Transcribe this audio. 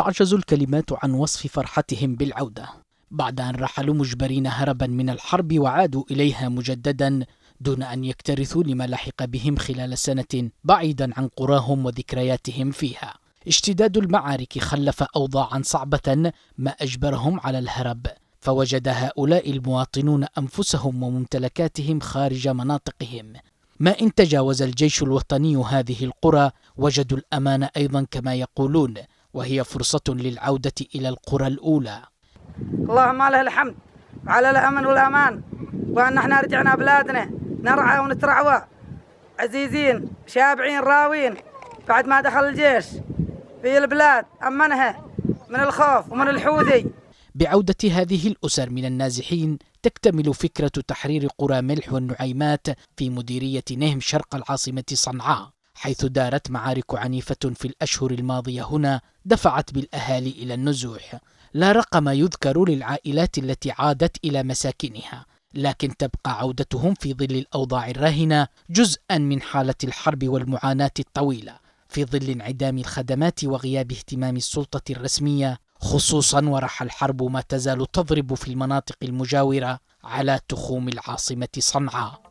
تعجز الكلمات عن وصف فرحتهم بالعودة بعد أن رحلوا مجبرين هربا من الحرب وعادوا إليها مجددا دون أن يكترثوا لما لحق بهم خلال سنة بعيدا عن قراهم وذكرياتهم فيها اشتداد المعارك خلف أوضاعا صعبة ما أجبرهم على الهرب فوجد هؤلاء المواطنون أنفسهم وممتلكاتهم خارج مناطقهم ما إن تجاوز الجيش الوطني هذه القرى وجدوا الأمان أيضا كما يقولون وهي فرصة للعودة إلى القرى الأولى اللهم له الحمد وعلى الأمن والأمان وأن احنا رجعنا بلادنا نرعى ونترعوى عزيزين شابعين راوين بعد ما دخل الجيش في البلاد أمنها من الخوف ومن الحوثي بعودة هذه الأسر من النازحين تكتمل فكرة تحرير قرى ملح والنعيمات في مديرية نهم شرق العاصمة صنعاء حيث دارت معارك عنيفة في الأشهر الماضية هنا دفعت بالأهالي إلى النزوح لا رقم يذكر للعائلات التي عادت إلى مساكنها لكن تبقى عودتهم في ظل الأوضاع الراهنة جزءا من حالة الحرب والمعاناة الطويلة في ظل انعدام الخدمات وغياب اهتمام السلطة الرسمية خصوصا ورح الحرب ما تزال تضرب في المناطق المجاورة على تخوم العاصمة صنعاء